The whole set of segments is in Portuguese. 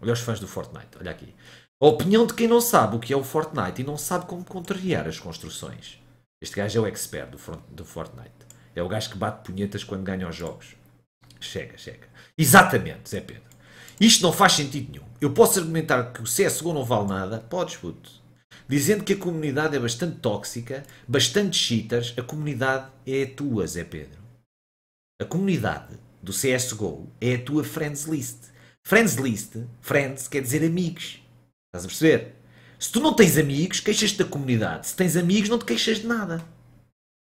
Olha os fãs do Fortnite, olha aqui. A opinião de quem não sabe o que é o Fortnite e não sabe como contrariar as construções. Este gajo é o expert do, front, do Fortnite. É o gajo que bate punhetas quando ganha os jogos. Chega, chega. Exatamente, Zé Pedro. Isto não faz sentido nenhum. Eu posso argumentar que o CSGO não vale nada? Podes, puto. Dizendo que a comunidade é bastante tóxica, bastante cheaters, a comunidade é a tua, Zé Pedro. A comunidade do CSGO é a tua friends list. Friends list, friends quer dizer amigos. Estás a perceber? Se tu não tens amigos, queixas-te da comunidade. Se tens amigos, não te queixas de nada.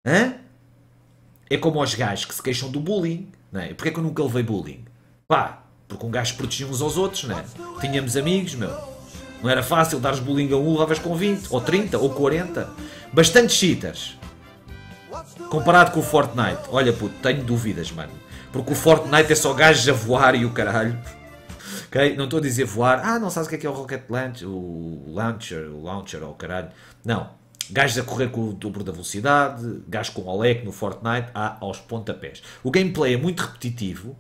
Hã? É como aos gajos que se queixam do bullying. Não é? Porquê é que eu nunca levei bullying? Pá, porque um gajo protegia uns aos outros, não é? Tínhamos amigos, meu. Não era fácil dares bullying a um, levavas com 20, ou 30, ou 40. Bastante cheaters. Comparado com o Fortnite. Olha, puto, tenho dúvidas, mano. Porque o Fortnite é só gajos a voar e o caralho. Okay? Não estou a dizer voar, ah, não sabes o que é que é o Rocket Launcher, o Launcher, o Launcher ou oh, caralho. Não. Gajos a correr com o dobro da velocidade, gajos com o leque no Fortnite, há aos pontapés. O gameplay é muito repetitivo.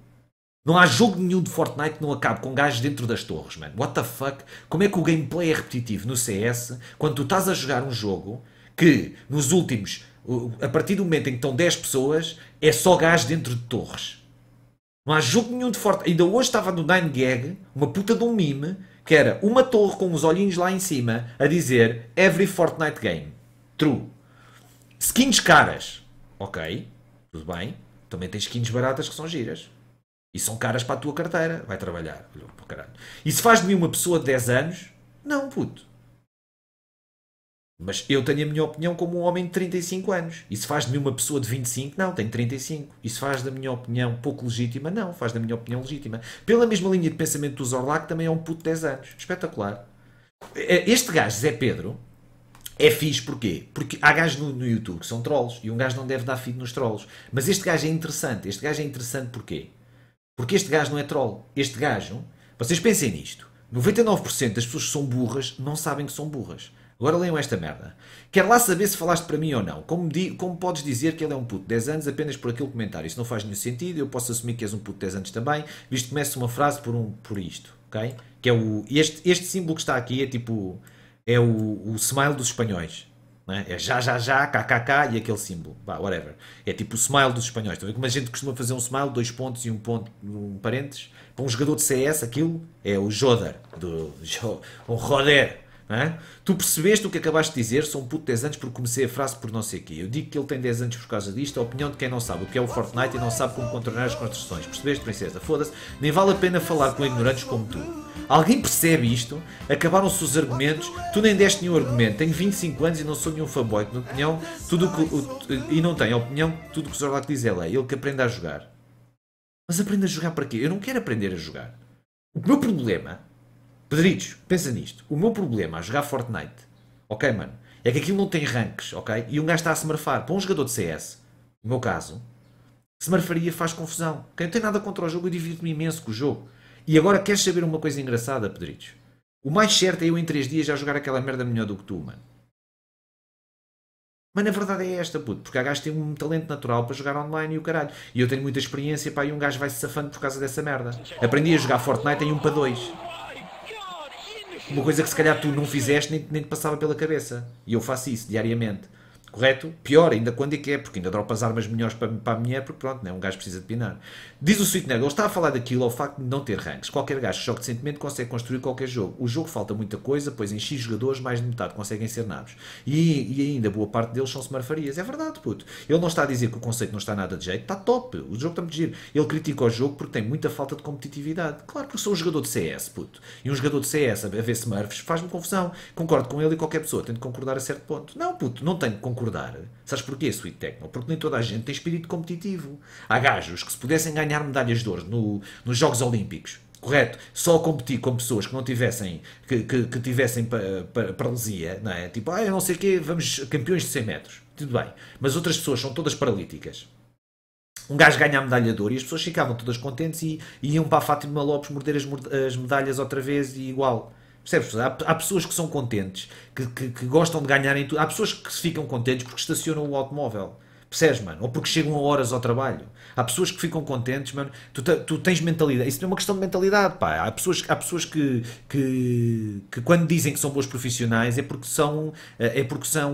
Não há jogo nenhum de Fortnite que não acabe com gajos dentro das torres, mano. What the fuck? Como é que o gameplay é repetitivo no CS quando tu estás a jogar um jogo que nos últimos, a partir do momento em que estão 10 pessoas, é só gajos dentro de torres? Não há jogo nenhum de forte. Ainda hoje estava no Nine Gag, uma puta de um meme, que era uma torre com os olhinhos lá em cima a dizer Every Fortnite Game. True. Skins caras. Ok, tudo bem. Também tem skins baratas que são giras. E são caras para a tua carteira. Vai trabalhar. E se faz de mim uma pessoa de 10 anos? Não, puto. Mas eu tenho a minha opinião como um homem de 35 anos. Isso faz de mim uma pessoa de 25? Não, tenho 35. Isso faz da minha opinião pouco legítima? Não, faz da minha opinião legítima. Pela mesma linha de pensamento do Zorlac, também é um puto de 10 anos. Espetacular. É, este gajo, Zé Pedro, é fixe porquê? Porque há gajos no, no YouTube que são trolls e um gajo não deve dar feed nos trolls. Mas este gajo é interessante. Este gajo é interessante porquê? Porque este gajo não é troll. Este gajo, vocês pensem nisto: 99% das pessoas que são burras não sabem que são burras. Agora leiam esta merda. Quero lá saber se falaste para mim ou não. Como, di, como podes dizer que ele é um puto de 10 anos apenas por aquele comentário? Isso não faz nenhum sentido. Eu posso assumir que és um puto de 10 anos também, visto que começa uma frase por, um, por isto. ok? Que é o, este, este símbolo que está aqui é tipo. É o, o smile dos espanhóis. É? é já, já, já, kkk e aquele símbolo. Bah, whatever. É tipo o smile dos espanhóis. Estão a ver como a gente costuma fazer um smile, dois pontos e um ponto, um parênteses? Para um jogador de CS, aquilo é o Joder. Do, jo, um Roder. É? Tu percebeste o que acabaste de dizer? Sou um puto de 10 anos porque comecei a frase por não sei o quê. Eu digo que ele tem 10 anos por causa disto. A opinião de quem não sabe o que é o Fortnite e não sabe como contornar as construções. Percebeste, princesa? Foda-se. Nem vale a pena falar com ignorantes como tu. Alguém percebe isto? Acabaram-se os argumentos. Tu nem deste nenhum argumento. Tenho 25 anos e não sou nenhum fanboy. Na opinião, tudo que, o, e não tenho a opinião tudo o que o Zorlac diz é lei. Ele que aprende a jogar. Mas aprende a jogar para quê? Eu não quero aprender a jogar. O meu problema Pedritos, pensa nisto. O meu problema a jogar Fortnite, ok, mano, é que aquilo não tem ranks, ok? E um gajo está a se marfar. Para um jogador de CS, no meu caso, se marfaria faz confusão. Quem tenho nada contra o jogo, eu divido me imenso com o jogo. E agora queres saber uma coisa engraçada, Pedritos? O mais certo é eu em 3 dias já jogar aquela merda melhor do que tu, mano. Mas na verdade é esta, puto, porque há gajo tem um talento natural para jogar online e o caralho. E eu tenho muita experiência, pá, e um gajo vai se safando por causa dessa merda. Aprendi a jogar Fortnite em 1 para 2 uma coisa que se calhar tu não fizeste nem, nem te passava pela cabeça. E eu faço isso diariamente correto? Pior, ainda quando é que é, porque ainda dropas armas melhores para, para a mulher, porque pronto, né? um gajo precisa de pinar. Diz o Sweet Nerd, ele está a falar daquilo ao facto de não ter ranks. Qualquer gajo que jogue decentemente consegue construir qualquer jogo. O jogo falta muita coisa, pois em X jogadores mais de metade conseguem ser nabos. E, e ainda boa parte deles são smarfarias. É verdade, puto. Ele não está a dizer que o conceito não está nada de jeito, está top. O jogo está muito giro. Ele critica o jogo porque tem muita falta de competitividade. Claro porque eu sou um jogador de CS, puto. E um jogador de CS a ver Smurfs faz-me confusão. Concordo com ele e qualquer pessoa tem de concordar a certo ponto. Não, puto, não tenho que concordar acordar. Sabes porquê, Sweet Techno? Porque nem toda a gente tem espírito competitivo. Há gajos que se pudessem ganhar medalhas de ouro no, nos Jogos Olímpicos, correto? Só competir com pessoas que não tivessem, que, que, que tivessem paralisia, não é? Tipo, ah, eu não sei o quê, vamos campeões de 100 metros. Tudo bem. Mas outras pessoas são todas paralíticas. Um gajo ganha a medalha de ouro e as pessoas ficavam todas contentes e, e iam para a Fátima Lopes morder as, as medalhas outra vez e igual. Percebes? Há, há, pessoas que são contentes, que, que, que gostam de ganhar em tudo. Há pessoas que se ficam contentes porque estacionam o automóvel. Percebes, mano? Ou porque chegam a horas ao trabalho. Há pessoas que ficam contentes, mano. Tu, tu tens mentalidade. Isso é uma questão de mentalidade, pá. Há pessoas, há pessoas que, que, que quando dizem que são boas profissionais é porque são. É porque são.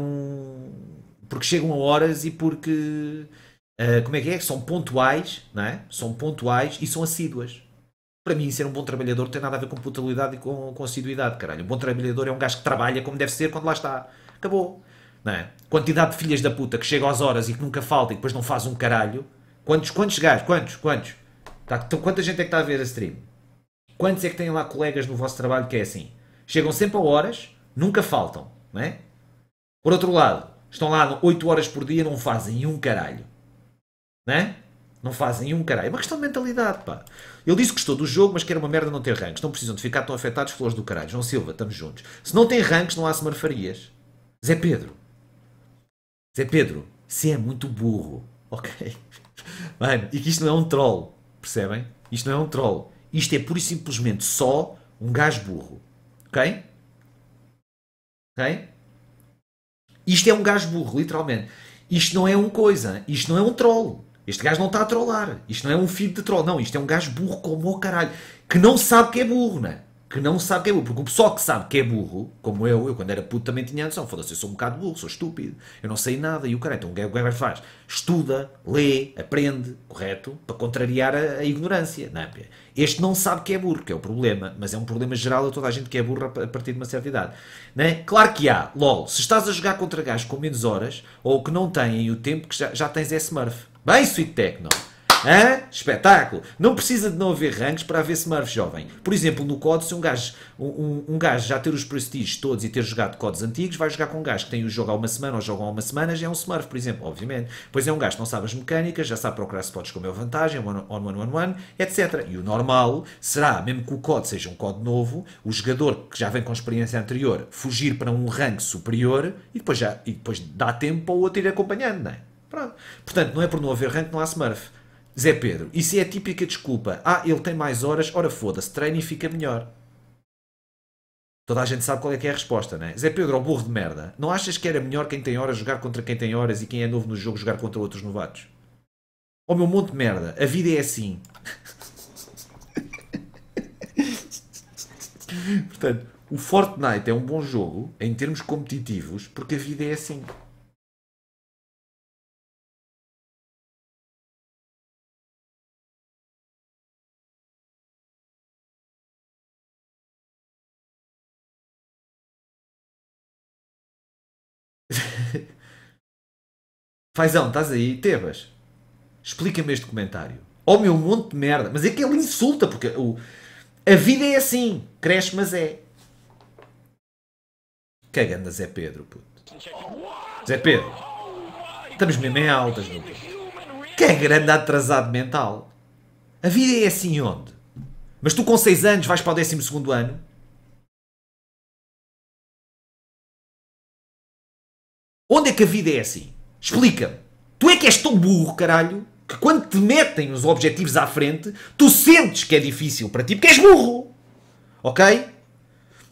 Porque chegam a horas e porque. Uh, como é que é? São pontuais, não é? São pontuais e são assíduas para mim, ser um bom trabalhador tem nada a ver com putabilidade e com, com assiduidade, caralho. Um bom trabalhador é um gajo que trabalha como deve ser quando lá está. Acabou. Não é? Quantidade de filhas da puta que chega às horas e que nunca falta e depois não faz um caralho. Quantos, quantos gajos? Quantos? Quantos? Tá, então, quanta gente é que está a ver a stream? Quantos é que têm lá colegas no vosso trabalho que é assim? Chegam sempre a horas, nunca faltam, não é? Por outro lado, estão lá 8 horas por dia e não fazem um caralho. Não é? Não fazem um caralho. É uma questão de mentalidade, pá. Ele disse que gostou do jogo, mas que era uma merda não ter ranks. Não precisam de ficar tão afetados flores do caralho. João Silva, estamos juntos. Se não tem ranks, não há semarfarias. Zé Pedro. Zé Pedro, se é muito burro. Ok? Mano, e que isto não é um troll. Percebem? Isto não é um troll. Isto é pura e simplesmente só um gajo burro. Ok? Ok? Isto é um gajo burro, literalmente. Isto não é um coisa. Isto não é um troll. Este gajo não está a trollar. Isto não é um filho de troll. Não, isto é um gajo burro como o caralho. Que não sabe que é burro, não é? Que não sabe que é burro. Porque o pessoal que sabe que é burro, como eu, eu quando era puto também tinha noção. Foda-se, eu sou um bocado burro, sou estúpido. Eu não sei nada. E o caralho, então o que é que o gajo faz? Estuda, lê, aprende, correto? Para contrariar a, a ignorância, não é? Este não sabe que é burro, que é o problema. Mas é um problema geral a toda a gente que é burro a partir de uma certa idade. Não é? Claro que há. LOL, se estás a jogar contra gajos com menos horas, ou que não têm o tempo, que já, já tens esse é Smurf. Bem, Sweet Techno. Hã? Espetáculo! Não precisa de não haver ranks para haver Smurf jovem. Por exemplo, no COD, se um gajo, um, um, gajo já ter os prestígios todos e ter jogado CODs antigos, vai jogar com um gajo que tem o jogo há uma semana ou joga há uma semana, já é um Smurf, por exemplo, obviamente. Pois é um gajo que não sabe as mecânicas, já sabe procurar spots com a minha vantagem, on-one-one-one, etc. E o normal será, mesmo que o COD seja um COD novo, o jogador que já vem com experiência anterior fugir para um rank superior e depois, já, e depois dá tempo para o outro ir acompanhando, não é? Pronto. Portanto, não é por não haver rank, não há Smurf. Zé Pedro, isso é a típica desculpa. Ah, ele tem mais horas, ora foda-se, treina e fica melhor. Toda a gente sabe qual é que é a resposta, né? Zé Pedro, ao burro de merda, não achas que era melhor quem tem horas jogar contra quem tem horas e quem é novo no jogo jogar contra outros novatos? Oh meu monte de merda, a vida é assim. Portanto, o Fortnite é um bom jogo em termos competitivos porque a vida é assim. Fazão, estás aí, Tebas, explica-me este comentário. Oh meu monte de merda. Mas é que ele insulta, porque o, a vida é assim, cresce, mas é. Cagando é Zé Pedro, puto. Zé Pedro, estamos mesmo em altas, meu Que é grande atrasado mental. A vida é assim onde? Mas tu com 6 anos vais para o 12 ano? Onde é que a vida é assim? Explica-me. Tu é que és tão burro, caralho, que quando te metem os objetivos à frente, tu sentes que é difícil para ti, porque és burro. Ok?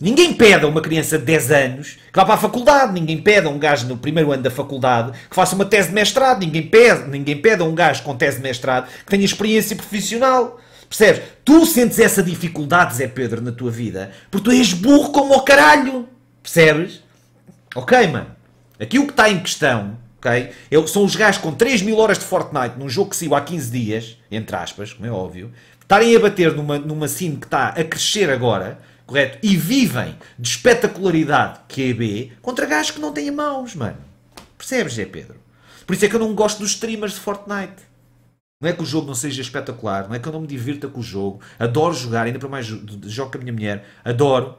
Ninguém pede a uma criança de 10 anos que vá para a faculdade, ninguém pede a um gajo no primeiro ano da faculdade que faça uma tese de mestrado, ninguém pede, ninguém pede a um gajo com tese de mestrado que tenha experiência profissional. Percebes? Tu sentes essa dificuldade, Zé Pedro, na tua vida, porque tu és burro como o caralho. Percebes? Ok, mano? Aqui o que está em questão Ok, Eu, são os gajos com 3 mil horas de Fortnite num jogo que saiu há 15 dias, entre aspas, como é óbvio, estarem a bater numa, numa sim que está a crescer agora, correto? E vivem de espetacularidade que é B contra gajos que não têm mãos, mano. Percebes, é Pedro? Por isso é que eu não gosto dos streamers de Fortnite. Não é que o jogo não seja espetacular, não é que eu não me divirta com o jogo, adoro jogar, ainda para mais jogo com a minha mulher, adoro,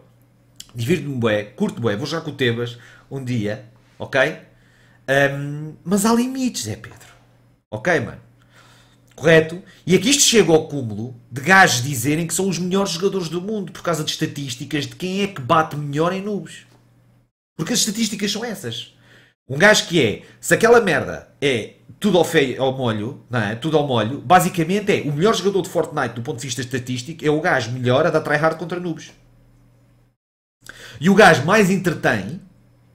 divirto-me bué, curto bué, vou jogar com o Tebas um dia, ok? Um, mas há limites, é Pedro. Ok, mano? Correto? E aqui é isto chega ao cúmulo de gajos dizerem que são os melhores jogadores do mundo por causa de estatísticas de quem é que bate melhor em noobs. Porque as estatísticas são essas. Um gajo que é, se aquela merda é tudo ao, feio, ao molho, não é? Tudo ao molho, basicamente é o melhor jogador de Fortnite do ponto de vista estatístico é o gajo melhor a dar tryhard contra noobs. E o gajo mais entretém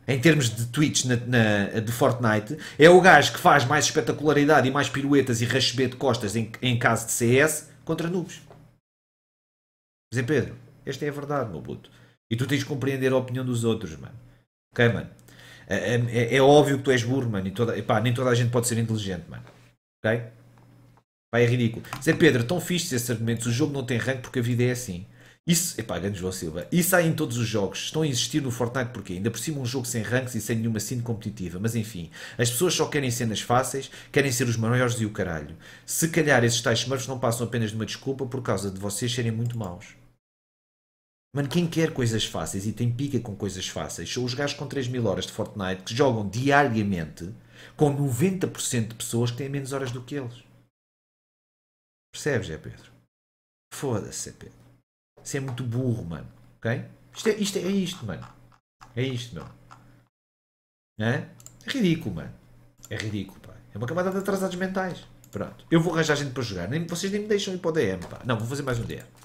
em termos de tweets na, na, de Fortnite, é o gajo que faz mais espetacularidade e mais piruetas e rachebê de costas em, em caso de CS contra nubes. Zé Pedro, esta é a verdade, meu puto. E tu tens de compreender a opinião dos outros, mano. Ok, mano? É, é, é, é óbvio que tu és burro, mano. E toda, epá, nem toda a gente pode ser inteligente, mano. Ok? Pá, é ridículo. Zé Pedro, tão fixe esses argumentos. O jogo não tem rank porque a vida é assim. Isso, epá, grande João Silva, isso há em todos os jogos. Estão a existir no Fortnite porque ainda por cima um jogo sem ranks e sem nenhuma cena competitiva. Mas enfim, as pessoas só querem cenas fáceis, querem ser os maiores e o caralho. Se calhar esses tais smurfs não passam apenas de uma desculpa por causa de vocês serem muito maus. Mano, quem quer coisas fáceis e tem pica com coisas fáceis são os gajos com 3 mil horas de Fortnite que jogam diariamente com 90% de pessoas que têm menos horas do que eles. Percebes, é Pedro? Foda-se, é Pedro. Isso é muito burro, mano. Ok? Isto é isto, é, é isto mano. É isto, meu. É? é ridículo, mano. É ridículo, pá. É uma camada de atrasados mentais. Pronto. Eu vou arranjar gente para jogar. Nem, vocês nem me deixam ir para o DM, pá. Não, vou fazer mais um DM.